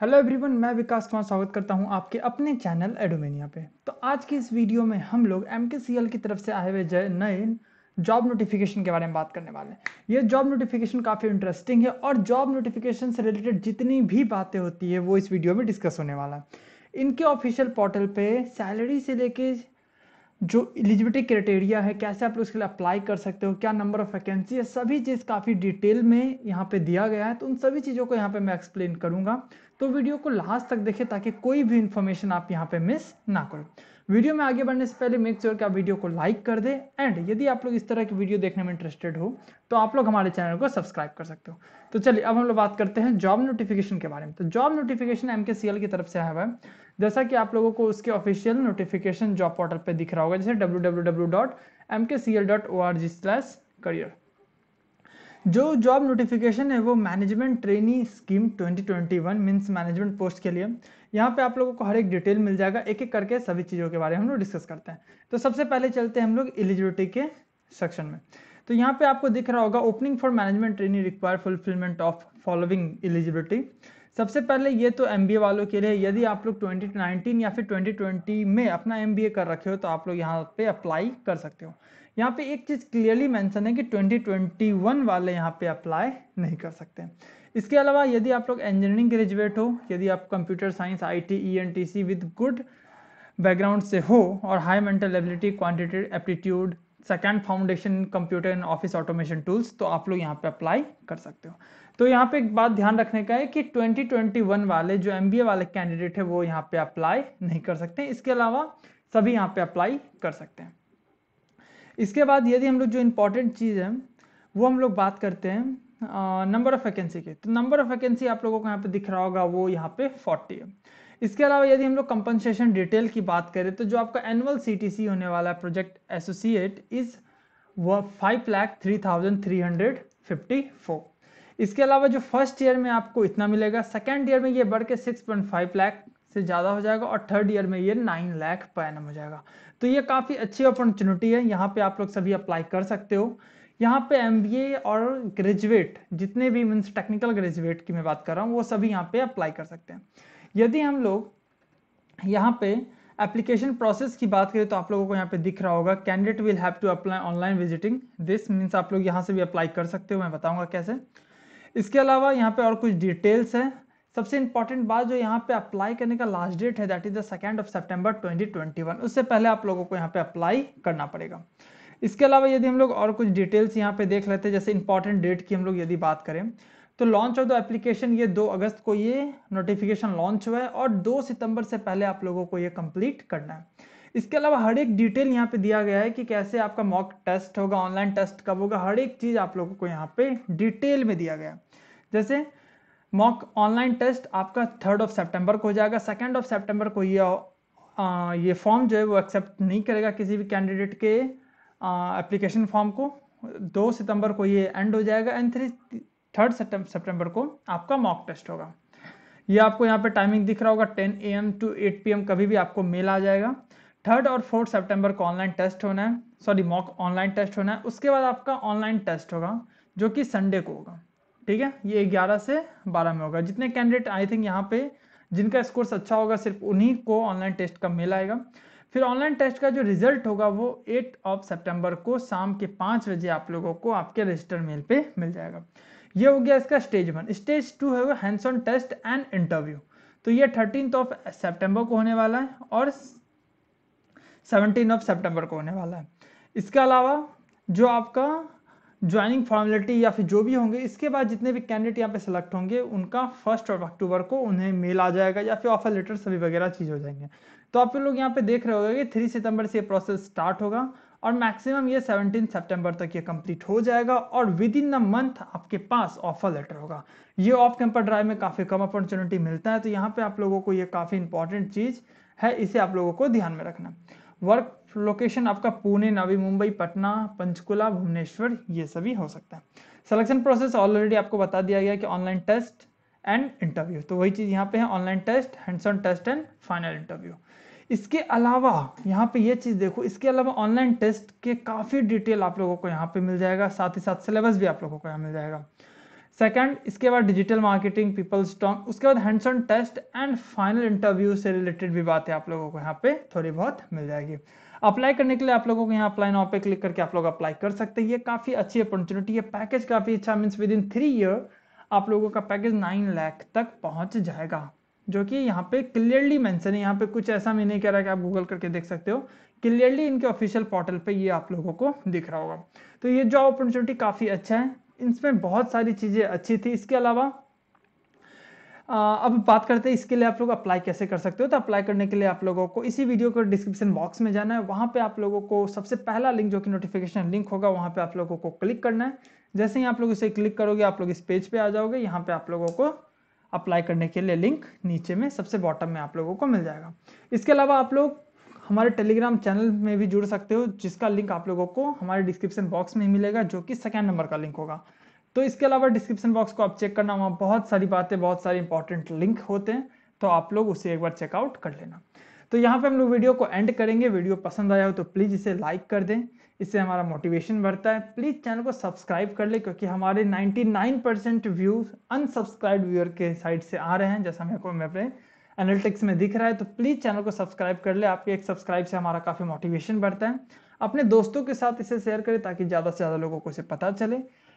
hello everyone मैं विकास कुमार स्वागत करता हूं आपके अपने चैनल एडोमेनिया पे तो आज की इस वीडियो में हम लोग एम की तरफ से आए हुए नए जॉब नोटिफिकेशन के बारे में बात करने वाले हैं ये जॉब नोटिफिकेशन काफ़ी इंटरेस्टिंग है और जॉब नोटिफिकेशन से रिलेटेड जितनी भी बातें होती है वो इस वीडियो में डिस्कस होने वाला है इनके ऑफिशियल पोर्टल पे सैलरी से लेके जो एलिजिबिलिटी क्राइटेरिया है कैसे आप लोग इसके लिए अप्लाई कर सकते हो क्या नंबर ऑफ वैकेंसी है सभी चीज़ काफ़ी डिटेल में यहाँ पे दिया गया है तो उन सभी चीज़ों को यहाँ पे मैं एक्सप्लेन करूंगा तो वीडियो को लास्ट तक देखें ताकि कोई भी इन्फॉर्मेशन आप यहाँ पे मिस ना करो वीडियो में आगे बढ़ने से पहले मेक श्योर sure कि आप वीडियो को लाइक कर दे एंड यदि आप लोग इस तरह की वीडियो देखने में इंटरेस्टेड हो तो आप लोग हमारे चैनल को सब्सक्राइब कर सकते हो तो चलिए अब हम लोग बात करते हैं जॉब नोटिफिकेशन के बारे में तो जॉब नोटिफिकेशन एम की तरफ से आया हुआ है जैसा कि आप लोगों को उसके ऑफिशियल नोटिफिकेशन जॉब पोर्टल पे दिख रहा होगा जैसे W W W dot M K C L dot O R G slash career जो जॉब नोटिफिकेशन है वो management trainee scheme 2021 means management post के लिए यहाँ पे आप लोगों को हर एक डिटेल मिल जाएगा एक एक करके सभी चीज़ों के बारे में हम लोग डिस्कस करते हैं तो सबसे पहले चलते हैं हम लोग एलिजिबिलिटी के सेक्शन में तो यहाँ पे आपको दिख रहा होगा opening for management training require fulfilment of following eligibility सबसे पहले ये तो एम वालों के लिए यदि आप लोग 2019 या फिर 2020 में अपना एम कर रखे हो तो आप लोग यहाँ पे अप्लाई कर सकते हो यहाँ पे एक चीज़ क्लियरली मेंशन है कि 2021 वाले यहाँ पे अप्लाई नहीं कर सकते इसके अलावा यदि आप लोग इंजीनियरिंग ग्रेजुएट हो यदि आप computer science I T E N T C with good background से हो और high mental ability quantitative aptitude second foundation computer and office automation tools तो आप लोग यहाँ पे अप्लाई कर सकते हो तो यहाँ पे एक बात ध्यान रखने का है कि 2021 वाले जो एम वाले कैंडिडेट है वो यहाँ पे अप्लाई नहीं कर सकते इसके अलावा सभी यहाँ पे अप्लाई कर सकते हैं इसके बाद यदि हम लोग जो इम्पोर्टेंट चीज़ है वो हम लोग बात करते हैं नंबर ऑफ वैकेंसी के तो नंबर ऑफ वैकेंसी आप लोगों को यहाँ पे दिख रहा होगा वो यहाँ पे 40 है इसके अलावा यदि हम लोग कंपनसेशन डिटेल की बात करें तो जो आपका एनुअल सीटीसी होने वाला है प्रोजेक्ट एसोसिएट इज वह five lakh three thousand three hundred fifty four इसके अलावा जो फर्स्ट ईयर में आपको इतना मिलेगा सेकेंड ईयर में ये बढ़ के सिक्स पॉइंट फाइव लैख से ज़्यादा हो जाएगा और थर्ड ईयर में ये नाइन लैख पर हो जाएगा तो ये काफ़ी अच्छी अपॉर्चुनिटी है यहाँ पे आप लोग सभी अप्लाई कर सकते हो यहाँ पे एम और ग्रेजुएट जितने भी मीन्स टेक्निकल ग्रेजुएट की मैं बात कर रहा हूँ वो सभी यहाँ पे अप्लाई कर सकते हैं यदि हम लोग यहाँ पे एप्लीकेशन प्रोसेस की बात करें तो आप लोगों को यहाँ पे दिख रहा होगा candidate will have to apply online visiting this means आप लोग यहाँ से भी अप्लाई कर सकते हो मैं बताऊँगा कैसे इसके अलावा यहाँ पे और कुछ डिटेल्स है सबसे इंपॉर्टेंट बात जो यहाँ पे अप्लाई करने का लास्ट डेट है that is the second of September 2021 उससे पहले आप लोगों को यहाँ पे अप्लाई करना पड़ेगा इसके अलावा यदि हम लोग और कुछ डिटेल्स यहाँ पे देख लेते हैं जैसे इंपॉर्टेंट डेट की हम लोग यदि बात करें तो लॉन्च ऑफ द एप्लीकेशन ये 2 अगस्त को ये नोटिफिकेशन लॉन्च हुआ है और 2 सितंबर से पहले आप लोगों को ये कंप्लीट करना है इसके अलावा हर एक डिटेल यहाँ पे दिया गया है कि कैसे आपका मॉक टेस्ट होगा ऑनलाइन टेस्ट कब होगा हर एक चीज़ आप लोगों को यहाँ पे डिटेल में दिया गया है जैसे मॉक ऑनलाइन टेस्ट आपका थर्ड ऑफ सेप्टेम्बर को हो जाएगा सेकेंड ऑफ सेप्टेम्बर को ये आ, ये फॉर्म जो है वो एक्सेप्ट नहीं करेगा किसी भी कैंडिडेट के एप्लीकेशन फॉर्म को दो सितंबर को ये एंड हो जाएगा एंड थ्री थर्ड सेप्टेम्बर को आपका मॉक टेस्ट होगा ये आपको यहाँ पे टाइमिंग दिख रहा होगा 10 A M to 8 P M कभी भी आपको मेल आ जाएगा थर्ड और फोर्थ सितंबर को ऑनलाइन टेस्ट होना है सॉरी मॉक ऑनलाइन टेस्ट होना है उसके बाद आपका ऑनलाइन टेस्ट होगा जो कि संडे को होगा ठीक है ये 11 से 12 में होगा जितने कैंडिडेट आई थिंक यहाँ पे जिनका स्कोर्स अच्छा होगा सिर्फ उन्हीं को ऑनलाइन टेस्ट का मेल आएगा फिर ऑनलाइन टेस्ट का जो रिजल्ट होगा वो एट ऑफ सेप्टेम्बर को शाम के पाँच बजे आप लोगों को आपके रजिस्टर मेल पे मिल जाएगा ये हो गया इसका स्टेज वन स्टेज टू है वो hands on test and interview तो ये थर्टीन ऑफ सेप्टेम्बर को होने वाला है और सेवनटीन ऑफ सेप्टेम्बर को होने वाला है इसके अलावा जो आपका ज्वाइनिंग फॉर्मेलिटी या फिर जो भी होंगे इसके बाद जितने भी कैंडिडेट यहाँ पे सेलेक्ट होंगे उनका फर्स्ट ऑफ अक्टूबर को उन्हें मेल आ जाएगा या फिर ऑफर लेटर सभी वगैरह चीज़ हो जाएंगे तो आप लोग यहाँ पे देख रहे होगा कि थ्री सितंबर से ये प्रोसेस स्टार्ट होगा और मैक्सिमम ये 17 सितंबर तक ये कंप्लीट हो जाएगा और विद इन अ मंथ आपके पास ऑफर लेटर होगा ये ऑफ कैंपर ड्राइव में काफ़ी कम अपॉर्चुनिटी मिलता है तो यहाँ पे आप लोगों को ये काफ़ी इंपॉर्टेंट चीज़ है इसे आप लोगों को ध्यान में रखना वर्क लोकेशन आपका पुणे नवी मुंबई पटना पंचकुला भुवनेश्वर ये सभी हो सकता है सिलेक्शन प्रोसेस ऑलरेडी आपको बता दिया गया कि ऑनलाइन टेस्ट एंड इंटरव्यू तो वही चीज़ यहाँ पे है online test hands on test and final interview इसके अलावा यहाँ पे ये चीज़ देखो इसके अलावा ऑनलाइन टेस्ट के काफ़ी डिटेल आप लोगों को यहाँ पे मिल जाएगा साथ ही साथ सिलेबस भी आप लोगों को यहाँ मिल जाएगा सेकंड इसके बाद डिजिटल मार्केटिंग पीपल टॉक उसके बाद hands on test and final interview से रिलेटेड भी बातें आप लोगों को यहाँ पे थोड़ी बहुत मिल जाएगी अप्लाई करने के लिए आप लोगों को यहाँ अप्लाई नाउ पे क्लिक करके आप लोग अप्लाई कर सकते हैं ये काफ़ी अच्छी अपॉर्चुनिटी है पैकेज काफ़ी अच्छा means within three year आप लोगों का पैकेज नाइन लैख तक पहुंच जाएगा जो कि यहाँ पे क्लियरली मैंसन है यहाँ पे कुछ ऐसा मैंने नहीं कह रहा है कि आप गूगल करके देख सकते हो क्लियरली इनके ऑफिशियल पोर्टल पे ये आप लोगों को दिख रहा होगा तो ये जॉब अपॉर्चुनिटी काफ़ी अच्छा है इसमें बहुत सारी चीज़ें अच्छी थी इसके अलावा अब बात करते हैं इसके लिए आप लोग अप्लाई कैसे कर सकते हो तो अप्लाई करने के लिए आप लोगों को इसी वीडियो को डिस्क्रिप्शन बॉक्स में जाना है वहां पे आप लोगों को सबसे पहला लिंक जो कि नोटिफिकेशन लिंक होगा वहां पे आप लोगों को क्लिक करना है जैसे ही आप लोग इसे क्लिक करोगे आप लोग इस पेज पे आ जाओगे यहाँ पे आप लोगों को अप्लाई करने के लिए लिंक नीचे में सबसे बॉटम में आप लोगों को मिल जाएगा इसके अलावा आप लोग हमारे टेलीग्राम चैनल में भी जुड़ सकते हो जिसका लिंक आप लोगों को हमारे डिस्क्रिप्शन बॉक्स में मिलेगा जो कि सेकेंड नंबर का लिंक होगा तो इसके अलावा डिस्क्रिप्शन बॉक्स को आप चेक करना वहाँ बहुत सारी बातें बहुत सारी इंपॉर्टेंट लिंक होते हैं तो आप लोग उसे एक बार चेकआउट कर लेना तो यहाँ पे हम लोग वीडियो को एंड करेंगे वीडियो पसंद आया हो तो प्लीज़ इसे लाइक कर दें इससे हमारा मोटिवेशन बढ़ता है प्लीज़ चैनल को सब्सक्राइब कर ले क्योंकि हमारे 99 परसेंट व्यूज अनसब्सक्राइब व्यूअर के साइड से आ रहे हैं जैसा मेरे को मैं अपने एनालिटिक्स में दिख रहा है तो प्लीज़ चैनल को सब्सक्राइब कर ले आपके एक सब्सक्राइब से हमारा काफ़ी मोटिवेशन बढ़ता है अपने दोस्तों के साथ इसे शेयर करें ताकि ज़्यादा से ज़्यादा लोगों को इसे पता चले